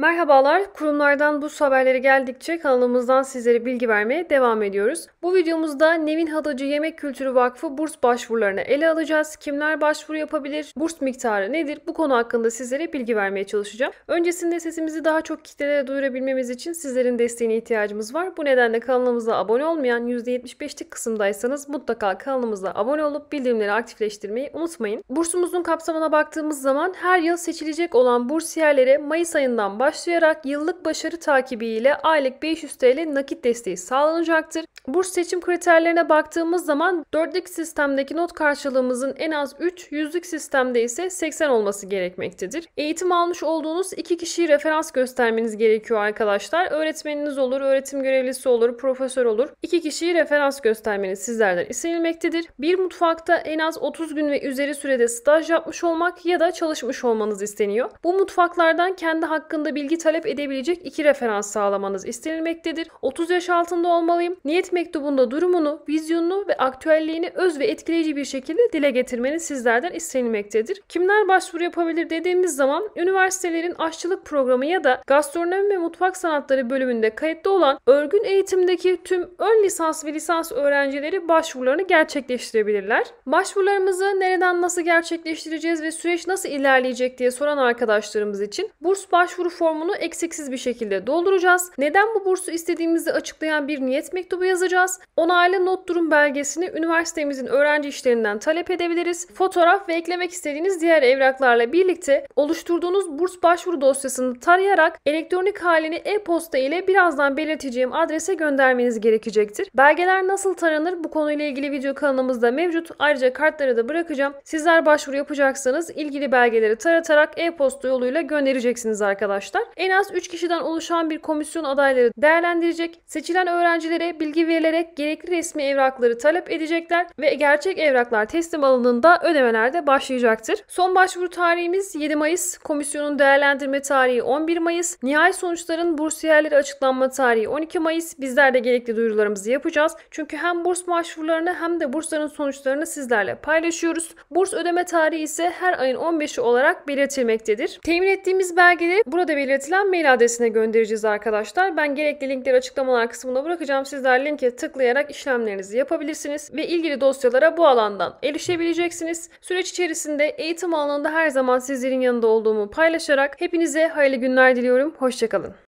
Merhabalar, kurumlardan bu haberleri geldikçe kanalımızdan sizlere bilgi vermeye devam ediyoruz. Bu videomuzda Nevin Hadacı Yemek Kültürü Vakfı burs başvurularını ele alacağız. Kimler başvuru yapabilir, burs miktarı nedir bu konu hakkında sizlere bilgi vermeye çalışacağım. Öncesinde sesimizi daha çok kitlelere duyurabilmemiz için sizlerin desteğine ihtiyacımız var. Bu nedenle kanalımıza abone olmayan %75'lik kısımdaysanız mutlaka kanalımıza abone olup bildirimleri aktifleştirmeyi unutmayın. Bursumuzun kapsamına baktığımız zaman her yıl seçilecek olan bursiyerlere Mayıs ayından başlıyor başlayarak yıllık başarı takibi ile aylık 500 TL nakit desteği sağlanacaktır. Burs seçim kriterlerine baktığımız zaman dörtlük sistemdeki not karşılığımızın en az 3, yüzlük sistemde ise 80 olması gerekmektedir. Eğitim almış olduğunuz iki kişiyi referans göstermeniz gerekiyor arkadaşlar. Öğretmeniniz olur, öğretim görevlisi olur, profesör olur. İki kişiyi referans göstermeniz sizlerden istenilmektedir. Bir mutfakta en az 30 gün ve üzeri sürede staj yapmış olmak ya da çalışmış olmanız isteniyor. Bu mutfaklardan kendi hakkında bir bilgi talep edebilecek iki referans sağlamanız istenilmektedir. 30 yaş altında olmalıyım. Niyet mektubunda durumunu, vizyonunu ve aktüelliğini öz ve etkileyici bir şekilde dile getirmeniz sizlerden istenilmektedir. Kimler başvuru yapabilir dediğimiz zaman üniversitelerin aşçılık programı ya da gastronomi ve mutfak sanatları bölümünde kayıtlı olan örgün eğitimdeki tüm ön lisans ve lisans öğrencileri başvurularını gerçekleştirebilirler. Başvurularımızı nereden nasıl gerçekleştireceğiz ve süreç nasıl ilerleyecek diye soran arkadaşlarımız için burs başvuru formu formunu eksiksiz bir şekilde dolduracağız. Neden bu bursu istediğimizi açıklayan bir niyet mektubu yazacağız. Onaylı not durum belgesini üniversitemizin öğrenci işlerinden talep edebiliriz. Fotoğraf ve eklemek istediğiniz diğer evraklarla birlikte oluşturduğunuz burs başvuru dosyasını tarayarak elektronik halini e-posta ile birazdan belirteceğim adrese göndermeniz gerekecektir. Belgeler nasıl taranır bu konuyla ilgili video kanalımızda mevcut. Ayrıca kartları da bırakacağım. Sizler başvuru yapacaksanız ilgili belgeleri taratarak e-posta yoluyla göndereceksiniz arkadaşlar arkadaşlar. En az 3 kişiden oluşan bir komisyon adayları değerlendirecek. Seçilen öğrencilere bilgi verilerek gerekli resmi evrakları talep edecekler ve gerçek evraklar teslim alanında ödemeler de başlayacaktır. Son başvuru tarihimiz 7 Mayıs, komisyonun değerlendirme tarihi 11 Mayıs, nihai sonuçların bursiyerleri açıklanma tarihi 12 Mayıs. Bizler de gerekli duyurularımızı yapacağız. Çünkü hem burs başvurularını hem de bursların sonuçlarını sizlerle paylaşıyoruz. Burs ödeme tarihi ise her ayın 15'i olarak belirtilmektedir. Temin ettiğimiz belgeleri burada belirtilen mail adresine göndereceğiz arkadaşlar. Ben gerekli linkleri açıklamalar kısmına bırakacağım. Sizler linke tıklayarak işlemlerinizi yapabilirsiniz ve ilgili dosyalara bu alandan erişebileceksiniz. Süreç içerisinde eğitim alanında her zaman sizlerin yanında olduğumu paylaşarak hepinize hayırlı günler diliyorum. Hoşçakalın.